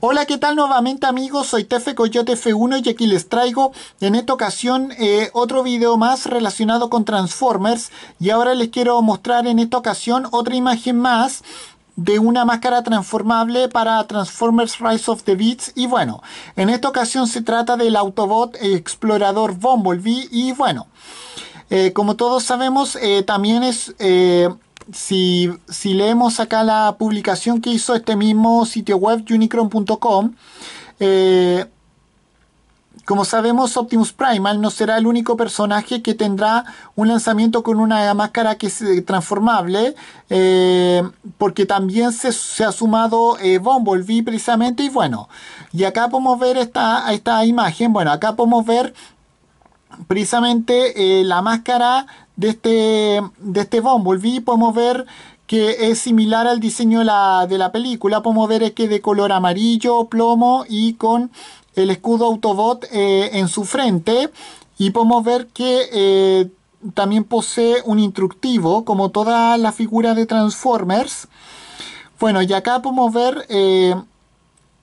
Hola, ¿qué tal nuevamente amigos? Soy Tefe Coyote F1 y aquí les traigo en esta ocasión eh, otro video más relacionado con Transformers y ahora les quiero mostrar en esta ocasión otra imagen más de una máscara transformable para Transformers Rise of the Beats y bueno, en esta ocasión se trata del Autobot Explorador Bumblebee y bueno, eh, como todos sabemos eh, también es si, leemos acá la publicación que hizo este mismo sitio web unicron.com, eh, como sabemos, Optimus Primal no será el único personaje que tendrá un lanzamiento con una máscara que es eh, transformable, eh, porque también se, ha sumado Bumblebee precisamente, y bueno, y acá podemos ver esta, esta imagen, bueno, acá podemos ver precisamente eh, la máscara de este, de este Bumblebee podemos ver que es similar al diseño de la, de película. Podemos ver es que de color amarillo, plomo y con el escudo Autobot eh, en su frente. Y podemos ver que eh, también posee un instructivo, como toda la figura de Transformers. Bueno, y acá podemos ver...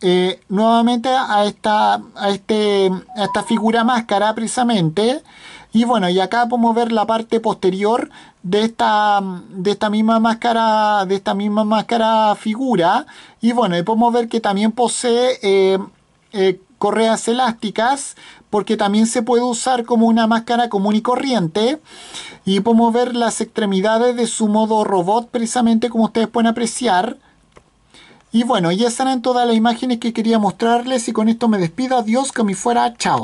Eh, nuevamente a esta, a, este, a esta figura máscara precisamente. Y bueno, y acá podemos ver la parte posterior de esta, de esta misma máscara, de esta misma máscara figura. Y bueno, podemos ver que también posee eh, eh, correas elásticas porque también se puede usar como una máscara común y corriente y podemos ver las extremidades de su modo robot precisamente como ustedes pueden apreciar y bueno, ya están en todas las imágenes que quería mostrarles y con esto me despido. Adiós, que me fuera. Chao.